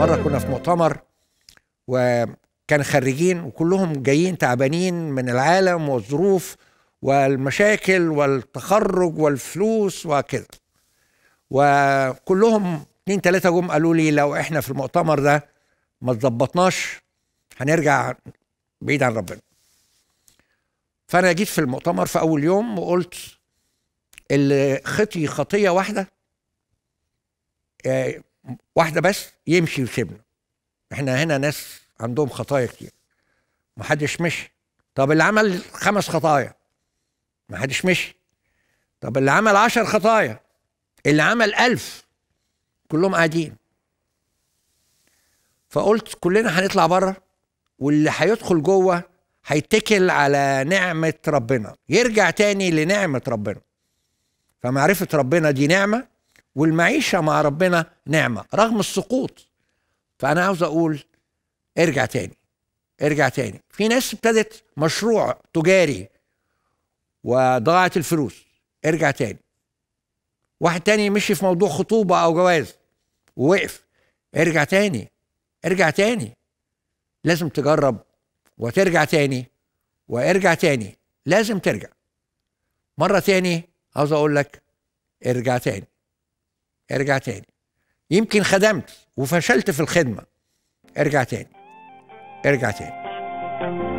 مره كنا في مؤتمر وكان خريجين وكلهم جايين تعبانين من العالم والظروف والمشاكل والتخرج والفلوس وكده وكلهم اتنين تلاتة جم قالوا لي لو احنا في المؤتمر ده ما تظبطناش هنرجع بعيد عن ربنا فانا جيت في المؤتمر في اول يوم وقلت اللي خطي خطيه واحده آه، واحده بس يمشي ويسيبنا احنا هنا ناس عندهم خطايا كتير محدش مشي طب اللي عمل خمس خطايا محدش مشي طب اللي عمل عشر خطايا اللي عمل ألف كلهم قاعدين فقلت كلنا هنطلع بره واللي هيدخل جوه هيتكل على نعمة ربنا يرجع تاني لنعمة ربنا فمعرفة ربنا دي نعمة والمعيشه مع ربنا نعمه رغم السقوط فانا عاوز اقول ارجع تاني ارجع تاني في ناس ابتدت مشروع تجاري وضاعت الفلوس ارجع تاني واحد تاني مشي في موضوع خطوبه او جواز ووقف ارجع تاني ارجع تاني لازم تجرب وترجع تاني وارجع تاني لازم ترجع مرة تاني عاوز اقول لك ارجع تاني ارجع تاني يمكن خدمت وفشلت في الخدمة ارجع تاني ارجع تاني